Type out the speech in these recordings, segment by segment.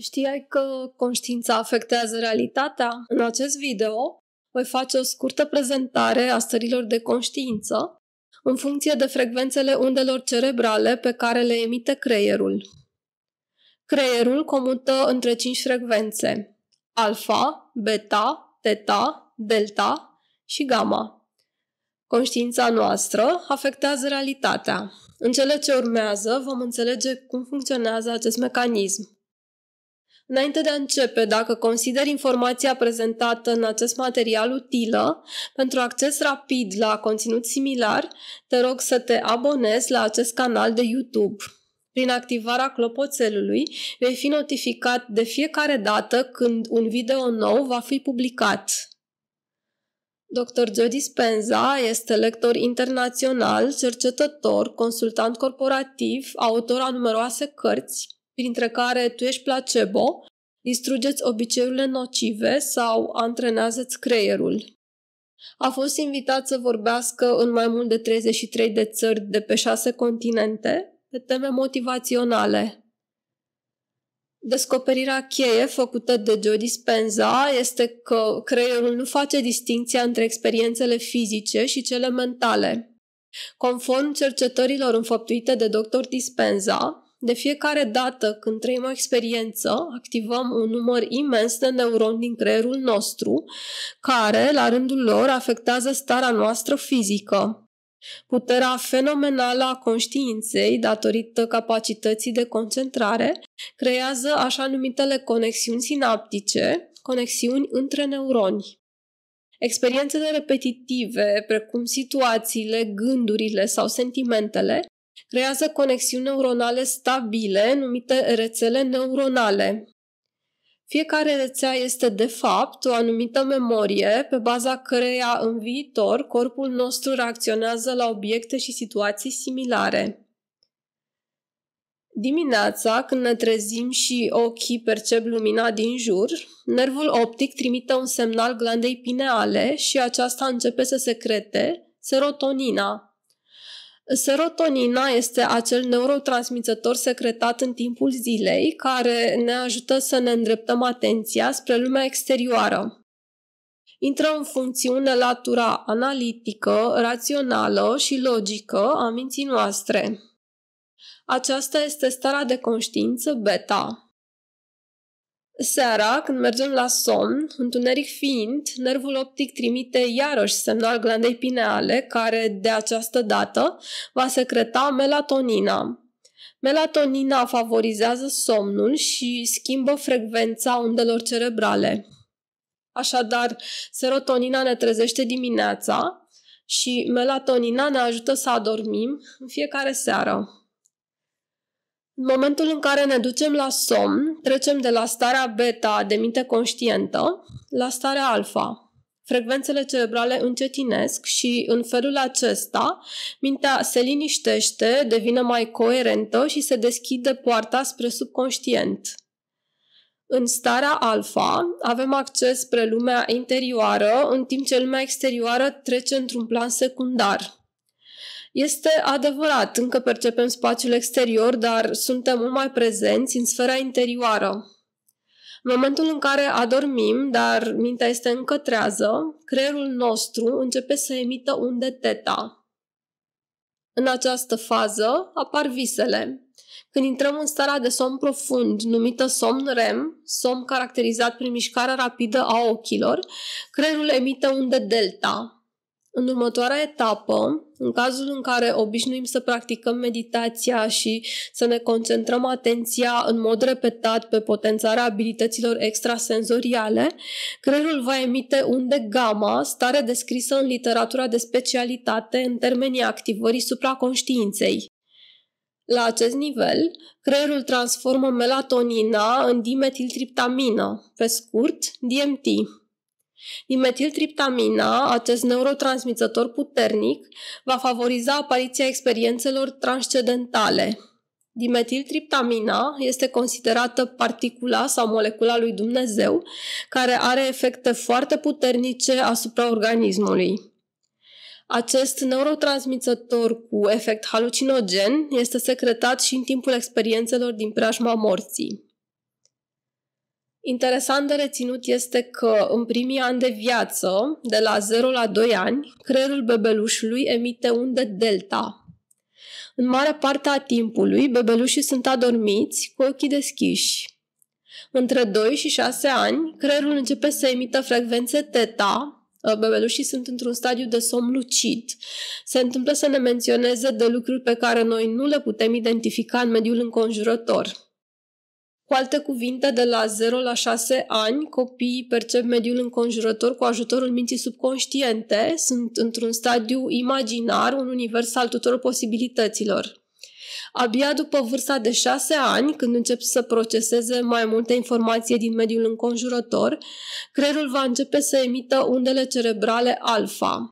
Știai că conștiința afectează realitatea? În acest video voi face o scurtă prezentare a stărilor de conștiință în funcție de frecvențele undelor cerebrale pe care le emite creierul. Creierul comută între 5 frecvențe: alfa, beta, teta, delta și gamma. Conștiința noastră afectează realitatea. În cele ce urmează vom înțelege cum funcționează acest mecanism. Înainte de a începe, dacă consideri informația prezentată în acest material utilă pentru acces rapid la conținut similar, te rog să te abonezi la acest canal de YouTube. Prin activarea clopoțelului, vei fi notificat de fiecare dată când un video nou va fi publicat. Dr. Jody Spenza este lector internațional, cercetător, consultant corporativ, autor a numeroase cărți, printre care tu ești placebo, distrugeți obiceiurile nocive sau antrenează-ți creierul. A fost invitat să vorbească în mai mult de 33 de țări de pe șase continente pe teme motivaționale. Descoperirea cheie făcută de Joe Dispenza este că creierul nu face distinția între experiențele fizice și cele mentale. Conform cercetărilor înfăptuite de dr. Dispenza, de fiecare dată când trăim o experiență, activăm un număr imens de neuroni din creierul nostru, care, la rândul lor, afectează starea noastră fizică. Puterea fenomenală a conștiinței, datorită capacității de concentrare, creează așa numitele conexiuni sinaptice, conexiuni între neuroni. Experiențele repetitive, precum situațiile, gândurile sau sentimentele, creează conexiuni neuronale stabile, numite rețele neuronale. Fiecare rețea este, de fapt, o anumită memorie pe baza căreia, în viitor, corpul nostru reacționează la obiecte și situații similare. Dimineața, când ne trezim și ochii percep lumina din jur, nervul optic trimite un semnal glandei pineale și aceasta începe să secrete serotonina, Serotonina este acel neurotransmițător secretat în timpul zilei care ne ajută să ne îndreptăm atenția spre lumea exterioară. Intră în funcțiune latura analitică, rațională și logică a minții noastre. Aceasta este starea de conștiință beta, Seara, când mergem la somn, întuneric fiind, nervul optic trimite iarăși semnal glandei pineale, care de această dată va secreta melatonina. Melatonina favorizează somnul și schimbă frecvența undelor cerebrale. Așadar, serotonina ne trezește dimineața și melatonina ne ajută să adormim în fiecare seară. În momentul în care ne ducem la somn, trecem de la starea beta de minte conștientă la starea alfa, frecvențele cerebrale încetinesc și în felul acesta mintea se liniștește, devine mai coerentă și se deschide poarta spre subconștient. În starea alfa avem acces spre lumea interioară, în timp ce lumea exterioară trece într-un plan secundar. Este adevărat, încă percepem spațiul exterior, dar suntem mult mai prezenți în sfera interioară. În momentul în care adormim, dar mintea este încă trează, creierul nostru începe să emită unde teta. În această fază apar visele. Când intrăm în starea de somn profund, numită somn REM, somn caracterizat prin mișcarea rapidă a ochilor, creierul emite unde delta, în următoarea etapă, în cazul în care obișnuim să practicăm meditația și să ne concentrăm atenția în mod repetat pe potențarea abilităților extrasenzoriale, creierul va emite unde gamma, stare descrisă în literatura de specialitate în termenii activării supraconștiinței. La acest nivel, creierul transformă melatonina în dimetiltriptamină, pe scurt, DMT, Dimetiltriptamina, acest neurotransmițător puternic, va favoriza apariția experiențelor transcendentale. Dimetiltriptamina este considerată particula sau molecula lui Dumnezeu, care are efecte foarte puternice asupra organismului. Acest neurotransmițător cu efect halucinogen este secretat și în timpul experiențelor din preajma morții. Interesant de reținut este că în primii ani de viață, de la 0 la 2 ani, creierul bebelușului emite unde delta. În mare parte a timpului, bebelușii sunt adormiți cu ochii deschiși. Între 2 și 6 ani, creierul începe să emită frecvențe teta, ă, bebelușii sunt într-un stadiu de somn lucid. Se întâmplă să ne menționeze de lucruri pe care noi nu le putem identifica în mediul înconjurător. Cu alte cuvinte, de la 0 la 6 ani, copiii percep mediul înconjurător cu ajutorul minții subconștiente, sunt într-un stadiu imaginar, un univers al tuturor posibilităților. Abia după vârsta de 6 ani, când încep să proceseze mai multe informații din mediul înconjurător, creierul va începe să emită undele cerebrale alfa.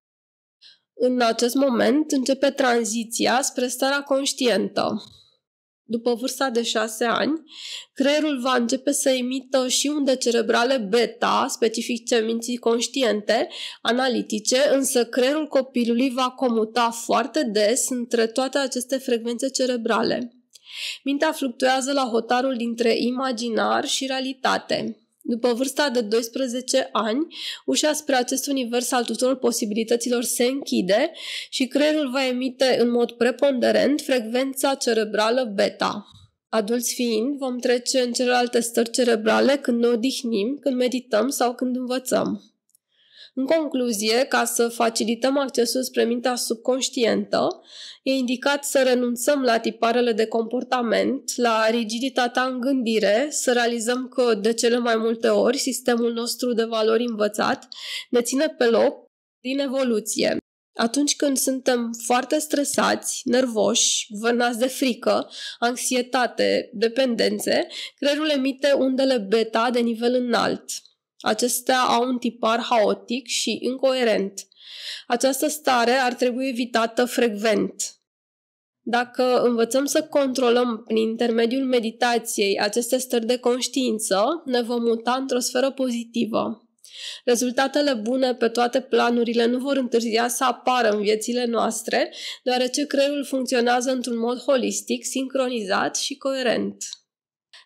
În acest moment începe tranziția spre starea conștientă după vârsta de 6 ani, creierul va începe să emită și unde cerebrale beta, specifice minții conștiente, analitice, însă creierul copilului va comuta foarte des între toate aceste frecvențe cerebrale. Mintea fluctuează la hotarul dintre imaginar și realitate. După vârsta de 12 ani, ușa spre acest univers al tuturor posibilităților se închide și creierul va emite în mod preponderent frecvența cerebrală beta. Adulți fiind, vom trece în celelalte stări cerebrale când ne odihnim, când medităm sau când învățăm. În concluzie, ca să facilităm accesul spre mintea subconștientă, e indicat să renunțăm la tiparele de comportament, la rigiditatea în gândire, să realizăm că, de cele mai multe ori, sistemul nostru de valori învățat ne ține pe loc din evoluție. Atunci când suntem foarte stresați, nervoși, guvernați de frică, anxietate, dependențe, creierul emite undele beta de nivel înalt, Acestea au un tipar haotic și incoerent. Această stare ar trebui evitată frecvent. Dacă învățăm să controlăm prin intermediul meditației aceste stări de conștiință, ne vom muta într-o sferă pozitivă. Rezultatele bune pe toate planurile nu vor întârzia să apară în viețile noastre, deoarece creierul funcționează într-un mod holistic, sincronizat și coerent.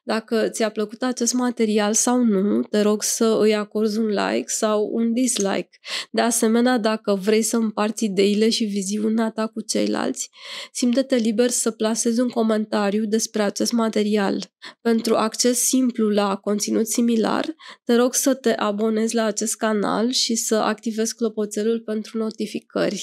Dacă ți-a plăcut acest material sau nu, te rog să îi acorzi un like sau un dislike. De asemenea, dacă vrei să împarți ideile și viziunea ta cu ceilalți, simte-te liber să plasezi un comentariu despre acest material. Pentru acces simplu la conținut similar, te rog să te abonezi la acest canal și să activezi clopoțelul pentru notificări.